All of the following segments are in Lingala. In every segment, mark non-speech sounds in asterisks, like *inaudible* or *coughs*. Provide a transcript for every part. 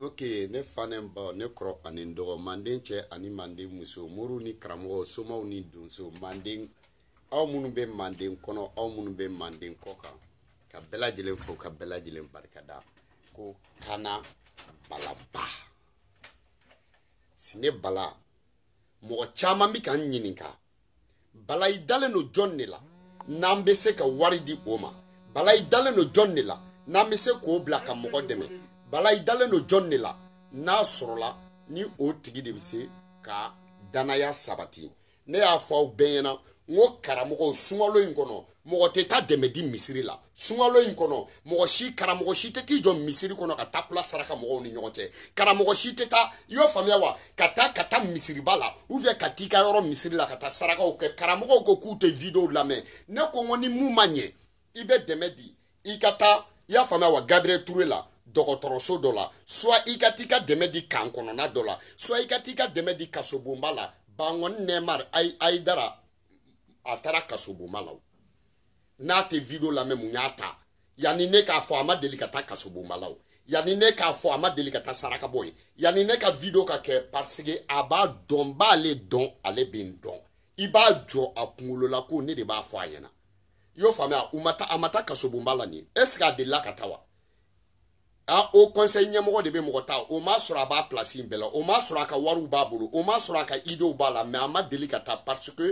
ok ne fa ne n baw ne kɔrɔ ani n dɔgɔ manden cɛ ani manden muso moriw ni karamɔgɔ somaw ni donso manden aw minnu bɛ manden kɔnɔ aw minnu bɛ manden kɔ kan ka bɛɛ fo ka bɛɛ barikada ko kana balaba sine bala mɔgɔ caman bɛ ka n ɲininka bala i dalen don jɔn de la n'an bɛ se ka wari di o ma bala i dalen don jɔn de la n'an bɛ se k'o bila ka mɔgɔ dɛmɛ bala i dalen don jɔn de la n'a sɔrɔla ni o tigi de bɛ se ka danaya sabati ne y'a fɔ aw bɛɛ ɲɛna n ko karamɔgɔ sunkalo in kɔnɔ mɔgɔ tɛ taa dɛmɛ di misiri la sunkalo in kɔnɔ mɔgɔ si karamɔgɔ si tɛ t'i jɔ misiri kɔnɔ ka taa pula saraka mɔgɔw ni ɲɔgɔn cɛ karamɔgɔ si tɛ taa i y'o faamuya wa ka taa ka taa misiriba la ubiyɛn ka t'i ka yɔrɔ misiri la ka taa sarakaw kɛ karamɔgɔw ko k'u tɛ videow lamɛn ne ko n ko ni mun ma ɲɛ i bɛ dɛmɛ di i ka taa i y'a faamuya wa gabriel ture la dɔgɔtɔrɔso dɔ la soit i ka t'i ka dɛmɛ di kan kɔnɔna dɔ la soit i ka t'i ka dɛmɛ di kasobonba la bangɔni nɛɛmar ayidara a taara kasobonba la o n'a tɛ video lamɛn mun y'a ta yanni ne k'a fɔ a ma deli ka taa kasobonba la o yanni ne k'a fɔ a ma deli ka taa saraka bɔ ye yanni ne ka video ka kɛ parce que a b'a dɔn b'ale dɔn ale bɛ n dɔn i b'a jɔ a kunkolo la ko ne de b'a fɔ a ɲɛna i y'o faamuya u ma taa a ma taa kasobonba la nin est ce que a delila ka taa wa Ah, a o conseil ɲɛmɔgɔ de bɛ mɔgɔ ta o m'a sɔrɔ a b'a place in bɛɛ la o m'a sɔrɔ a ka wariw b'a bolo o m'a sɔrɔ a ka idew b'a la mɛ a ma deli ka taa parce que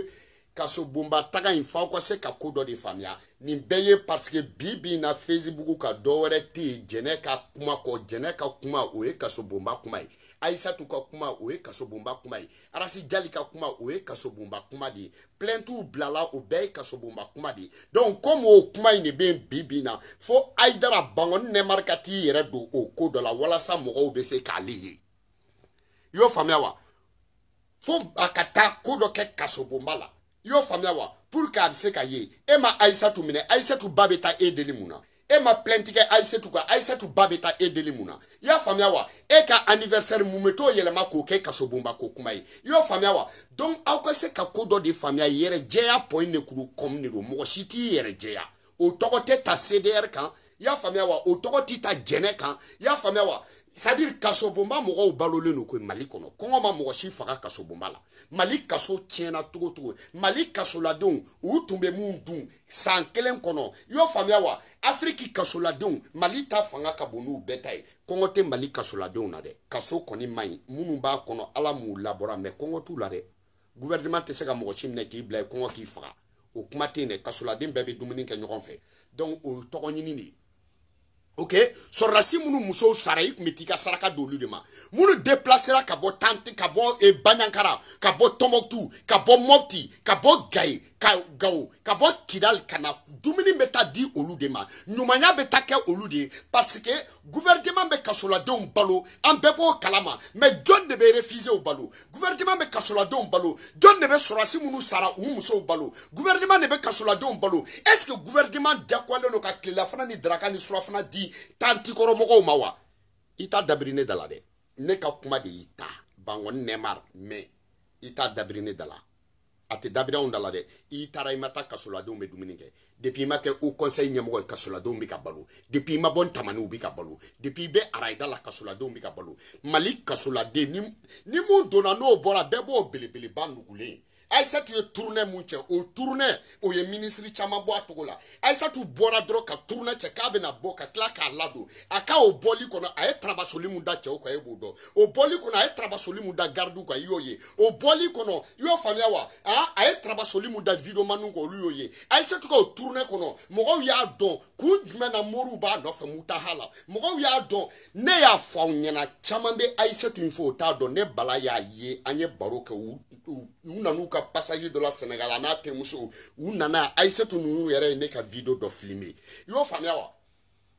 ka so bonba taga in f'aw ka se ka ko dɔ de faamuya nin bɛɛ ye paseke bi bi in na facebook ka dɔ wɛrɛ tɛ yen jɛnɛ ka kuma kɔ jɛnɛ ka kuma o ye kaso bonba kuma ye ayisatu ka kuma o ye kaso bonba kuma ye arasi jali ka kuma o ye kaso bonba kuma de ye plaintiw bilala o bɛɛ ye kaso bonba kuma de ye donc komi o kuma in de bɛ yen bi bi in na fo ayidara bangoni nɛmari ka t'i yɛrɛ don o ko dɔ la walasa mɔgɔw bɛ se k'ale ye i y'o faamuya wa fo a ka taa ko dɔ kɛ kaso bonba la. i y'o faamuya wa pour que a bɛ se ka ye e ma ayisatu minɛ ayisatu ba bɛ taa e deli mun na e ma plainte kɛ ayisatu kan ayisatu ba bɛ taa e deli mun na i y'a faamuya wa e ka anniversaire mun bɛ t'o yɛlɛma k'o kɛ kasobonba ko kuma ye i y'o faamuya wa donc aw ka se ka ko dɔ de faamuya yɛrɛ jɛya point de kuru kɔmi de don mɔgɔ si t'i yɛrɛ jɛya o tɔgɔ tɛ ta CDR kan i y'a faamuya wa o tɔgɔ t'i ta jɛnɛ kan i y'a faamuya wa sadiri kasobonba mɔgɔw balolen don koyi mali kɔnɔ kɔngɔ ma mɔgɔ si faga kasobonba la mali kaso tiɲɛna togo togo mali kasoladenw u tun bɛ mun dun san kelen kɔnɔ i y'o faamuya wa afiriki kasoladenw mali ta fanga ka bon n'u bɛɛ ta ye kɔngɔ tɛ mali kasoladenw na dɛ kaso kɔni man ɲi minnu b'a kɔnɔ ala m'u labɔra mɛ kɔngɔ t'u la dɛ gouvernement tɛ se ka mɔgɔ si minɛ k'i bila i kɔngɔ k'i faga o kuma tɛ yen dɛ kasoladen bɛɛ bɛ dumuni kɛ ɲɔgɔn fɛ donc o ye tɔgɔ ɲini de ye ok sɔrɔlasi minnu musow sara i tun bɛ t'i ka saraka di olu de ma minnu déplacera ka bɔ tante ka bɔ e banyankara ka bɔ tɔnbɔkutu ka bɔ mɔputi ka bɔ gaye ka gawo ka bɔ kidali ka na dumuni bɛ taa di olu de ma ɲumanya bɛ taa kɛ olu de ye parce que gouvernement bɛ kasoladenw balo an bɛɛ b'o kalama mɛ jɔn de bɛ refusew balo gouvernement bɛ kasoladenw balo jɔn de bɛ sɔrɔlasi minnu sara u musow balo gouvernement de bɛ kasoladenw balo est ce que gouvernement dakɔlen don ka tilelafana ni daraka ni surafana di di tan tikɔrɔmɔgɔw ma wa i t'a dabiri ne da la dɛ ne ka kuma de y'i ta bankɔni nɛmar mɛ i t'a dabiri ne da la a tɛ dabiri anw da la dɛ i taara i ma taa kasoladenw bɛ dumuni kɛ depuis i ma kɛ haut conseil ɲɛmɔgɔ ye kasoladenw bɛ ka balo depuis i ma bɔ ntamaniw bɛ ka balo depuis i bɛ arayida la kasoladenw bɛ ka balo mali kasoladen ni ni mun donna n'o bɔra bɛɛ b'o belebeleba nugulen ayisatu oh, oh, ye turunɛ mun cɛ o turunɛ o ye minisiri caman bɔ a cogo la ayisatu bɔra dɔrɔn ka turunɛ cɛ k'a bɛna bɔ ka tila k'a ladon a ka o bɔli kɔnɔ a ye tarabasoli mun da cɛw kan e b'o dɔn o bɔli kɔnɔ a ye tarabasoli mun da garidiw kan i y'o ye o bɔli kɔnɔ i y'o faamuya wa a a ye tarabasoli mun da vidomaniw kan olu y'o ye ayisatu ka o turunɛ kɔnɔ mɔgɔw y'a dɔn kun jumɛn na moriw b'a nɔfɛ mutaha la mɔgɔw y'a dɔn ne y'a fɔ aw ɲɛna caman bɛ ayisatu in fɔ o t'a dɔn ne bala y'a ye an ye baro kɛ u u nan'u ka passage dɔ la senegal a n'a terimuso u nana ayisetu ninnu yɛrɛ ye ne ka video dɔ filime i y'o faamuya wa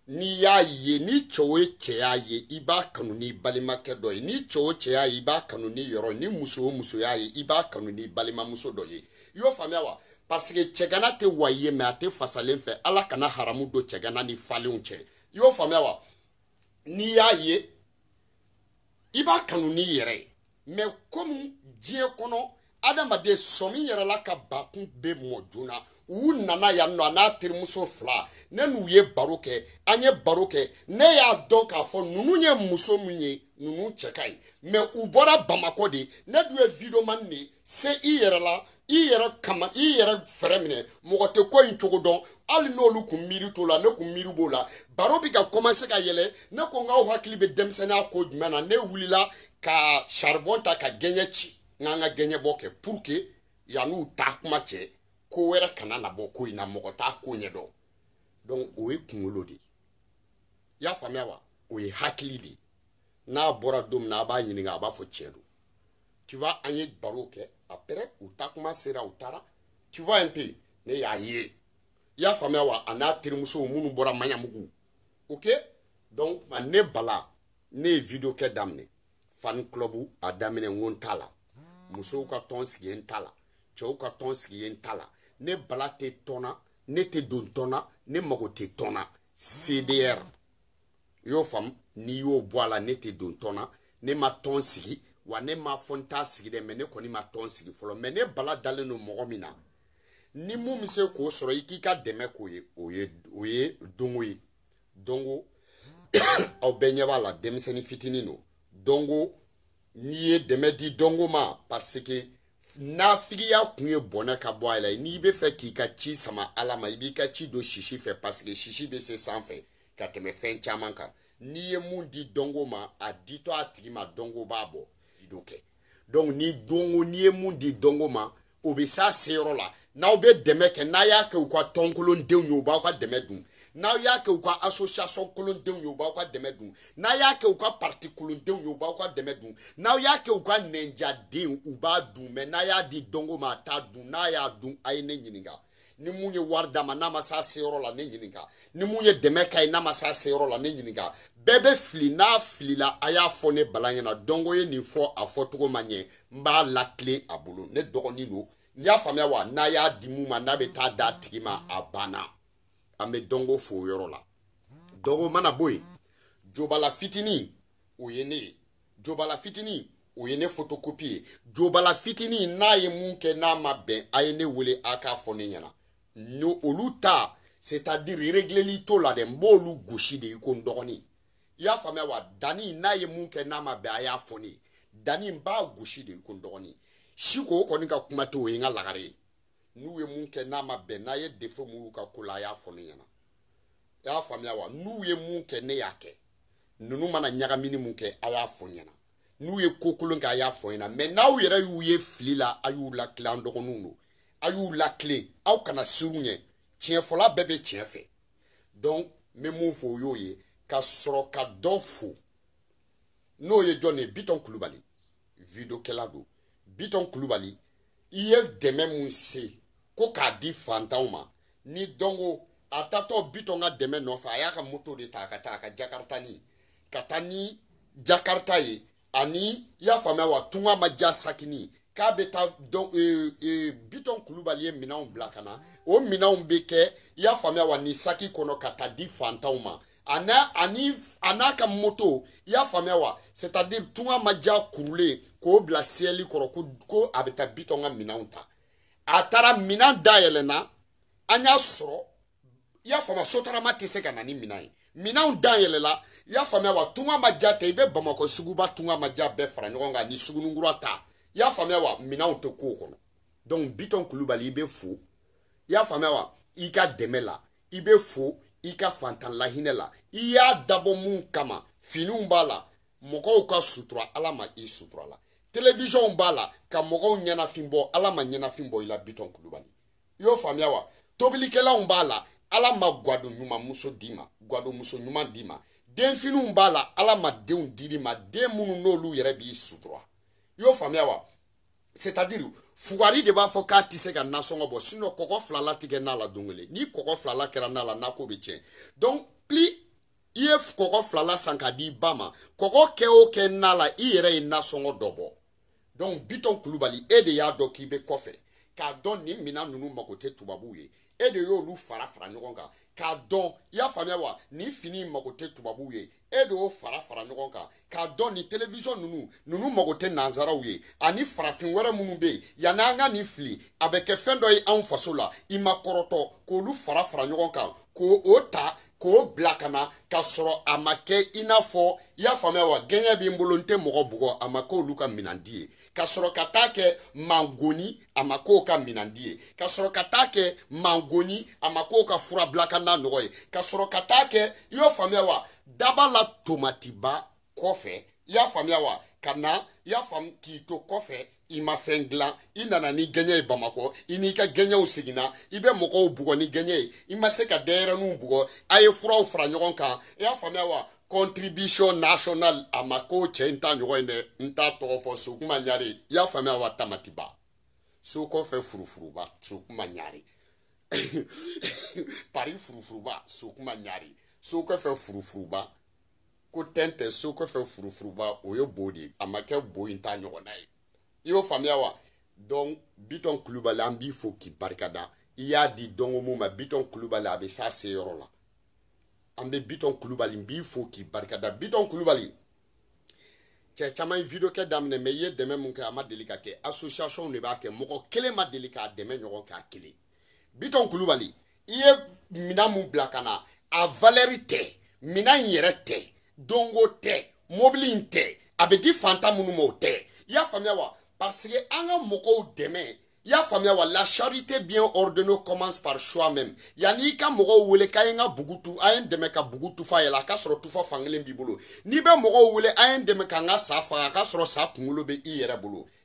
n'i y'a ye ni cɛ o cɛ y'a ye i b'a kanu ni balimakɛ dɔ ye ni cɛ o cɛ y'a ye i b'a kanu ni yɔrɔ ye ni muso o muso y'a ye i b'a kanu ni balimamuso dɔ ye i y'o faamuya wa parce que cɛgana tɛ wa i ye mɛ a tɛ fasalen fɛ ala kana haramu don cɛgana ni falenw cɛ i y'o faamuya wa n'i y'a ye i b'a kanu n'i yɛrɛ ye mɛ komi diɲɛ kɔnɔ adamaden sɔmi yɛrɛ la ka bakun bɛ mɔ joona u nana yan nɔ a n'a terimuso fila ne n'u ye baro kɛ an ye baro kɛ ne y'a dɔn k'a fɔ ninnu ye muso min ye ninnu cɛ ka ɲi mɛ u bɔra bamakɔ de ne dun ye videoman de se i yɛrɛ la i yɛrɛ kama i yɛrɛ fɛrɛ minɛ mɔgɔ tɛ ko in cogo dɔn hali n'olu kun miiri t'o la ne kun miiri b'o la baro bi ka kɔmanse ka yɛlɛ ne ko n k'aw hakili bɛ denmisɛnninya ko jumɛn na ne wulila ka saribɔn ta ka gɛɲɛ ci n k'an ka gɛɲɛ bɔ kɛ pour que yann'u taa kuma cɛ ko wɛrɛ kana na bɔ ko in na mɔgɔ t'a ko ɲɛ dɔn donc o ye kunkolo de ye i y'a faamuya wa o ye hakili de ye n'a bɔra don min na a b'a ɲininka a b'a fɔ tiɲɛ don tu vois an ye baro kɛ après u ta kuma sera u taara tu vois un peu ne y'a ye i y'a faamuya wa a n'a terimusow minnu bɔra maɲamugu ok donc ma ne bala ne ye video kɛ daminɛ fan club a daminɛ n ko n t'a la musow ka tɔn sigi n t'a la cɛw ka tɔn sigi n t'a la ne bala tɛ tɔnna ne tɛ don tɔnna ne mago tɛ tɔnna cdr i y'o faamu n'i y'o bɔ a la ne tɛ don tɔnna ne ma tɔn sigi wa ne ma fɔ n t'a sigi dɛ mɛ ne kɔni ma tɔn sigi fɔlɔ mɛ ne bala dalen don mɔgɔ min na ni mun bɛ se k'o sɔrɔ i k'i ka dɛmɛ k'o ye o ye o ye dongo ye dongo *coughs* aw bɛɛ ɲɛ b'a la denmisɛnnin fitinin don dongo n'i ye dɛmɛ di dongo ma parce que nafigiya kun ye bɔnɛ ka bɔ a la n'i bɛ fɛ k'i ka ci sama ala ma i b'i ka ci don sisi fɛ parce que sisi bɛ se sanfɛ ka tɛmɛ fɛn caman kan n'i ye mun di dongo ma a ditɔ a tigi ma dongo b'a bɔ dɔ kɛ donc ni dongo n'i ye mun di dongo ma o bɛ s'a seyɔrɔ la n'aw bɛ dɛmɛ kɛ n'a y'a kɛ u ka tɔnkolondenw ye u b'aw ka dɛmɛ dun n'aw y'a kɛ u ka association kolondenw ye u b'aw ka dɛmɛ dun n'a y'a kɛ u ka parti kolondenw ye u b'aw ka dɛmɛ dun n'aw y'a kɛ u ka nɛnjadenw u b'a dun mɛ n'a y'a di dongo ma a t'a dun n'a y'a dun a ye ne ɲininka ni mun ye wari d'a ma n'a ma s'a seyɔrɔ la ne ɲininka ni mun ye dɛmɛ ka ye n'a ma s'a seyɔrɔ la ne ɲininka bɛɛ bɛ fili n'a filila a y'a fɔ ne bala ɲɛna dɔnko ye nin fɔ a fɔcogo ma ɲɛ n b'a latilen a bolo ne dɔgɔnin don n'i y'a faamuya wa n'a y'a di mun ma n'a bɛ taa d'a tigi ma a banna an bɛ dɔnko fo o yɔrɔ la dɔnko mana bɔ yen jobala fitinin o ye ne ye jobala fitinin o ye ne fotokopi ye jobala fitinin n'a ye mun kɛ n'a ma bɛn a ye ne wele a k'a fɔ ne ɲɛna olu ta c'est-à-dire iregleli t'o la dɛ n b'olu gosi de i ko n dɔgɔnin i y'a faamuya wa danni n'a ye mun kɛ n'a ma bɛn a y'a fɔ ne ye danni n b'a gosi de i ko n dɔgɔnin siko o kɔni ka kuma tɛ o ye n ka lagare ye n'u ye mun kɛ n'a ma bɛn n'a ye defo mun y'u ka ko la a y'a fɔ ne ɲɛna i y'a faamuya wa n'u ye mun kɛ ne y'a kɛ ninnu mana ɲagamini mun kɛ a y'a fɔ n ɲɛna n'u ye ko kolon kɛ a y'a fɔ n ɲɛna mɛ n'aw yɛrɛ y'u ye fili la a y'u la tila an dɔgɔninw don a y'u latilen aw kana siru ɲɛ tiɲɛfɔla bɛɛ bɛ tiɲɛ fɛ dɔn n bɛ mun fɔ o y'o ye ka sɔrɔ ka dɔ fo n'o ye jɔn ye bitɔn kulubali vidokɛla don bitɔn kulubali i ye dɛmɛ mun se ko k'a di fantanw ma ni dɔnko a tatɔ bitɔn ka dɛmɛ nɔfɛ a y'a ka moto de ta a ka taa a ka jakarita ni ka taa ni jakarita ye ani i y'a faamuya wa tunga ma ja sakini k'a bɛ taa dɔn ee ee Asan Kulubali ye minɛnw bila ka na o minɛnw bɛ kɛ i y'a faamuya wa nin saki kɔnɔ ka taa di fantanw ma a ani a n'a ka moto i y'a faamuya wa c'est à dire tunga ma diya kurulen k'o bila siyɛli kɔrɔ ko ko a bɛ taa bitɔn ka minɛnw ta a taara minɛn dayɛlɛnna an y'a sɔrɔ i e. y'a faamuya sotarama tɛ se ka na ni minɛn ye minɛnw dayɛlɛla i y'a faamuya wa tunga ma diya ta i bɛ bamakɔ suguba tunga ma diya bɛɛ fara ɲɔgɔn kan ni sugununkura ta i y'a faamuya wa minɛnw tɛ k'o kɔnɔ donc bitɔn kulubali i bɛ fo i y'a faamuya wa i ka dɛmɛ la i bɛ fo i ka fantan lahinɛ la i y'a dabɔ mun kama finiw b'a la mɔgɔw ka sutura ala ma i sutura la televisiyɔnw b'a la ka mɔgɔw ɲɛnafin bɔ ala ma ɲɛnafin bɔ i la bitɔn kulubali i y'o faamuya wa tobilikɛlaw b'a la ala ma gwado ɲumanmuso d'i ma gwadomuso ɲuman d'i ma denfiniw b'a la ala ma denw dili ma den minnu n'olu yɛrɛ b'i sutura i y'o faamuya wa c'est à dire fugari de b'a fɔ k'a tɛ se ka nasɔngɔ bɔ sinɔ kɔkɔ filala tɛ kɛ n'a la don kelen ni kɔkɔ filala kɛra n'a la nako bɛ tiɲɛ donc pli i ye kɔkɔ filala san ka di i ba ma kɔkɔ kɛ o kɛ na la i yɛrɛ ye nasɔngɔ dɔ bɔ donc bitɔn kulubali e de y'a dɔn k'i bɛ kɔfɛ k'a dɔn nin minan ninnu mago tɛ tubabuw ye e de y'olu fara fara ɲɔgɔn kan k'a dɔn i y'a faamuya wa nin fini mago tɛ tubabuw ye e de y'o fara fara ɲɔgɔn kan k'a dɔn nin telewisɔn ninnu ninnu mago tɛ nansaraw ye ani farafin wɛrɛ minnu bɛ yen yanni an ka nin fili a bɛ kɛ fɛn dɔ ye anw faso la i ma kɔrɔtɔ k'olu fara fara ɲɔgɔn kan k'o ta k'o bila ka na k'a sɔrɔ a ma kɛ i n'a fɔ i y'a faamuya wa gɛɲɛ b'i bolo n tɛ mɔgɔ bugɔ a ma k'olu ka minandi ye ka sɔrɔ ka taa kɛ mangoni a ma k'o ka minandi ye ka sɔrɔ ka taa kɛ mangoni a ma k'o ka fura bilakanda nɔgɔ ye ka sɔrɔ ka taa kɛ i y'o faamuya wa daba la tomatiba kɔfɛ i y'a faamuya wa ka na i y'a faamu k'i to kɔfɛ imafɛn dilan i nana ni gɛɲɛ ye bamakɔ i n'i ka gɛɲɛw seginna i bɛ mɔgɔw bugɔ ni gɛɲɛ ye i ma se ka dɛyɛrɛninw bugɔ a ye furaw fara ɲɔgɔn kan i y'a faamuya wa contribution national a ma ko cɛ n t'a ɲɔgɔn ye dɛ n t'a tɔgɔ fɔ sokuma ɲare i y'a faamuya wa tamatiba so kɔfɛ furufuruba sokuma ɲare *laughs* pari furufuruba sokuma ɲare so kɔfɛ furufuruba ko tɛntɛn so kɔfɛ furufuruba o ye bo de ye a ma kɛ bo in t'a ɲɔgɔnna ye i y'o faamuya wa donc bitɔn kulubali an b'i fo k'i barikada i y'a di dɔnko mun ma bitɔn kulubali a bɛ s'a seyɔrɔ la an bɛ bitɔn kulubali n b'i fo k'i barikada bitɔn kulubali cɛ caman ye video kɛ daminɛ mɛ i ye dɛmɛ mun kɛ a ma deli ka kɛ association de b'a kɛ mɔgɔ kelen ma deli k'a dɛmɛ ɲɔgɔn k'a kelen bitɔn kulubali i ye minan mun bila ka na a valeur tɛ minan in yɛrɛ tɛ donko tɛ mobili in tɛ a bɛ di fantan minnu ma o tɛ i y'a faamuya wa Parce que en ka y'a faamuya wa la charité bien ordonnée commence par soi-même Yani ka mɔgɔw wele k'a ye n bugu tu a ka bugu tufa yɛlɛ la ka sɔrɔ tufa fankelen b'i n'i bɛ a ka n sa fa, ka sɔrɔ sa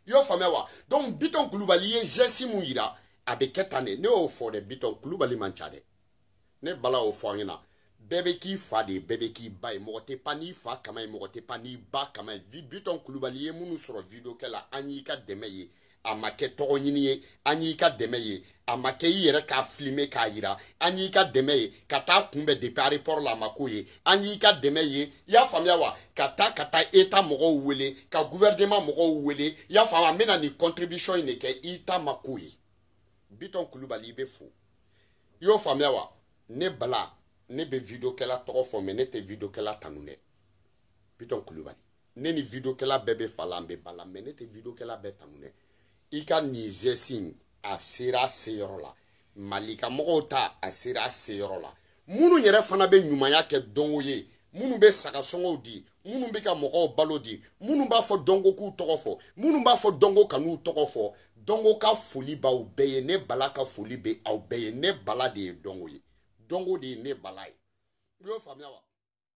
y'o wa donc biton Kulubali ye geste mun yira a de ne y'o manchade. ne Bala o fo bɛɛ bɛ k'i fa de ye bɛɛ bɛ k'i ba ye mɔgɔ tɛ pan n'i fa kama ye mɔgɔ tɛ pan n'i ba kama ye bitɔn kulubali ye minnu sɔrɔ video kɛ la an y'i ka dɛmɛ ye a ma kɛ tɔgɔ ɲini ye an y'i ka dɛmɛ ye a ma kɛ i yɛrɛ k'a filime k'a yira an y'i ka dɛmɛ ye ka taa kunbɛn depi aeroport la a ma k'o ye an y'i ka dɛmɛ ye i y'a faamuya wa ka taa ka taa eta mɔgɔw wele ka gouvernement mɔgɔw wele i y'a faamu n bɛna nin contribution in de kɛ i ta ma k'o ye bitɔn kulubali i bɛ fo i y'o faamuya wa ne bala ne bɛ videokɛla tɔgɔ fɔ mɛ ne tɛ videokɛla tanu dɛ bitɔn kulubali ne ni videokɛla bɛɛ bɛ fa la an bɛ ba la mɛ ne tɛ videokɛla bɛɛ tanu dɛ i ka nin zɛsi a sera a seyɔrɔ la mali ka mɔgɔw ta a sera a seyɔrɔ la minnu yɛrɛ fana bɛ ɲumanya kɛ dɔnko ye minnu bɛ sagasɔngɔw di minnu bɛ ka mɔgɔw balo di minnu b'a fɔ dɔnko k'u tɔgɔ fɔ minnu b'a fɔ dɔnko kan'u tɔgɔ fɔ dɔnko ka foli b'aw bɛɛ ye ne bala ka foli bɛ aw bɛɛ ye ne bala de ye dɔnko ye dongo di ne balai yo famia wa